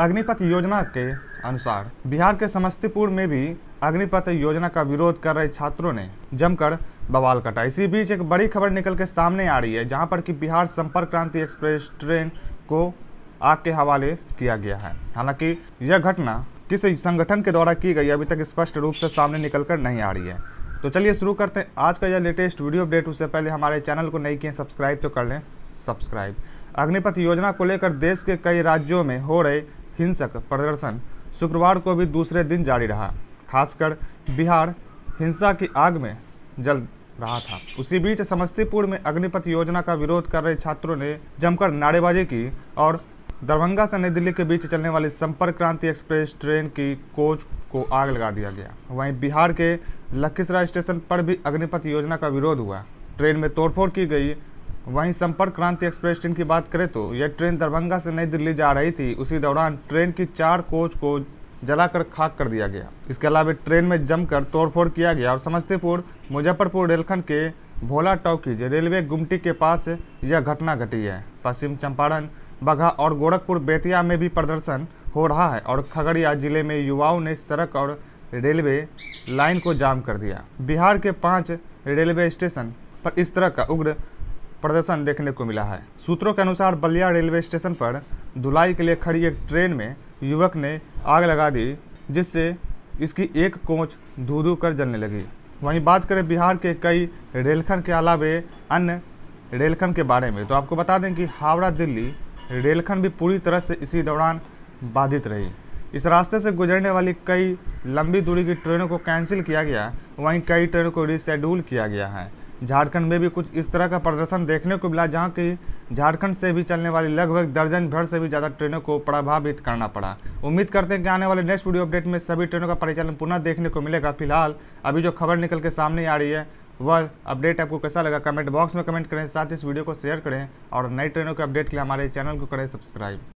अग्निपथ योजना के अनुसार बिहार के समस्तीपुर में भी अग्निपथ योजना का विरोध कर रहे छात्रों ने जमकर बवाल कटा इसी बीच एक बड़ी खबर निकल के सामने आ रही है जहां पर कि बिहार संपर्क क्रांति एक्सप्रेस ट्रेन को आग के हवाले किया गया है हालांकि यह घटना किस संगठन के द्वारा की गई अभी तक स्पष्ट रूप से सामने निकल कर नहीं आ रही है तो चलिए शुरू करते हैं आज का यह लेटेस्ट वीडियो अपडेट उससे पहले हमारे चैनल को नहीं किए सब्सक्राइब तो कर लें सब्सक्राइब अग्निपथ योजना को लेकर देश के कई राज्यों में हो रहे हिंसक प्रदर्शन शुक्रवार को भी दूसरे दिन जारी रहा खासकर बिहार हिंसा की आग में जल रहा था उसी बीच समस्तीपुर में अग्निपथ योजना का विरोध कर रहे छात्रों ने जमकर नारेबाजी की और दरभंगा से नई दिल्ली के बीच चलने वाली संपर्क क्रांति एक्सप्रेस ट्रेन की कोच को आग लगा दिया गया वहीं बिहार के लखीसराय स्टेशन पर भी अग्निपथ योजना का विरोध हुआ ट्रेन में तोड़फोड़ की गई वहीं संपर्क क्रांति एक्सप्रेस ट्रेन की बात करें तो यह ट्रेन दरभंगा से नई दिल्ली जा रही थी उसी दौरान ट्रेन की चार कोच को जलाकर खाक कर दिया गया इसके अलावा ट्रेन में जमकर तोड़फोड़ किया गया और समस्तीपुर मुजफ्फरपुर रेलखंड के भोला टॉकीज रेलवे गुमटी के पास यह घटना घटी है पश्चिम चंपारण बघा और गोरखपुर बेतिया में भी प्रदर्शन हो रहा है और खगड़िया जिले में युवाओं ने सड़क और रेलवे लाइन को जाम कर दिया बिहार के पांच रेलवे स्टेशन पर इस तरह का उग्र प्रदर्शन देखने को मिला है सूत्रों के अनुसार बलिया रेलवे स्टेशन पर धुलाई के लिए खड़ी एक ट्रेन में युवक ने आग लगा दी जिससे इसकी एक कोच धू धू कर जलने लगी वहीं बात करें बिहार के कई रेलखंड के अलावे अन्य रेलखंड के बारे में तो आपको बता दें कि हावड़ा दिल्ली रेलखंड भी पूरी तरह से इसी दौरान बाधित रही इस रास्ते से गुजरने वाली कई लंबी दूरी की ट्रेनों को कैंसिल किया गया वहीं कई ट्रेनों को रिशेड्यूल किया गया है झारखंड में भी कुछ इस तरह का प्रदर्शन देखने को मिला जहां की झारखंड से भी चलने वाली लगभग दर्जन भर से भी ज़्यादा ट्रेनों को प्रभावित करना पड़ा उम्मीद करते हैं कि आने वाले नेक्स्ट वीडियो अपडेट में सभी ट्रेनों का परिचालन पुनः देखने को मिलेगा फिलहाल अभी जो खबर निकल के सामने आ रही है वह अपडेट आपको कैसा लगा कमेंट बॉक्स में कमेंट करें साथ इस वीडियो को शेयर करें और नई ट्रेनों के अपडेट के लिए हमारे चैनल को करें सब्सक्राइब